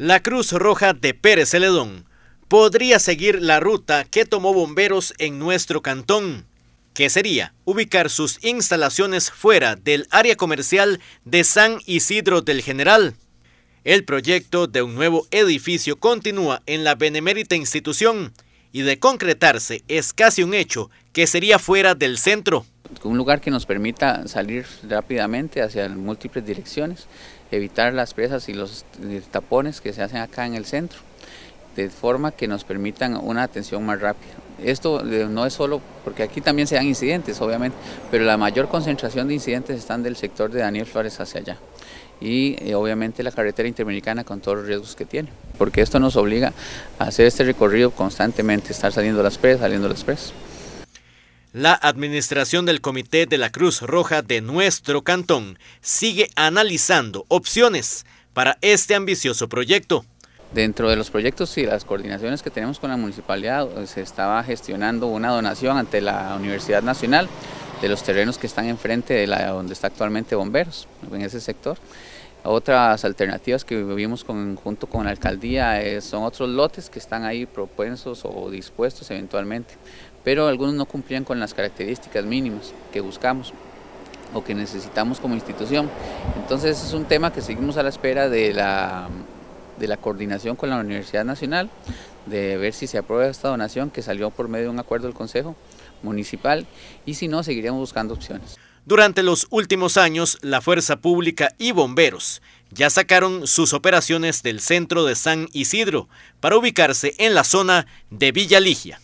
La Cruz Roja de Pérez Celedón podría seguir la ruta que tomó bomberos en nuestro cantón, que sería ubicar sus instalaciones fuera del área comercial de San Isidro del General. El proyecto de un nuevo edificio continúa en la benemérita institución y de concretarse es casi un hecho que sería fuera del centro. Un lugar que nos permita salir rápidamente hacia múltiples direcciones, evitar las presas y los tapones que se hacen acá en el centro, de forma que nos permitan una atención más rápida. Esto eh, no es solo, porque aquí también se dan incidentes, obviamente, pero la mayor concentración de incidentes están del sector de Daniel Flores hacia allá y eh, obviamente la carretera interamericana con todos los riesgos que tiene, porque esto nos obliga a hacer este recorrido constantemente, estar saliendo las presas, saliendo las presas. La administración del Comité de la Cruz Roja de nuestro cantón sigue analizando opciones para este ambicioso proyecto. Dentro de los proyectos y las coordinaciones que tenemos con la municipalidad, eh, se estaba gestionando una donación ante la Universidad Nacional de los terrenos que están enfrente de la donde está actualmente Bomberos, en ese sector. Otras alternativas que vivimos junto con la alcaldía eh, son otros lotes que están ahí propensos o dispuestos eventualmente, pero algunos no cumplían con las características mínimas que buscamos o que necesitamos como institución. Entonces es un tema que seguimos a la espera de la, de la coordinación con la Universidad Nacional, de ver si se aprueba esta donación que salió por medio de un acuerdo del Consejo Municipal y si no, seguiríamos buscando opciones. Durante los últimos años, la Fuerza Pública y bomberos ya sacaron sus operaciones del centro de San Isidro para ubicarse en la zona de Villa Ligia.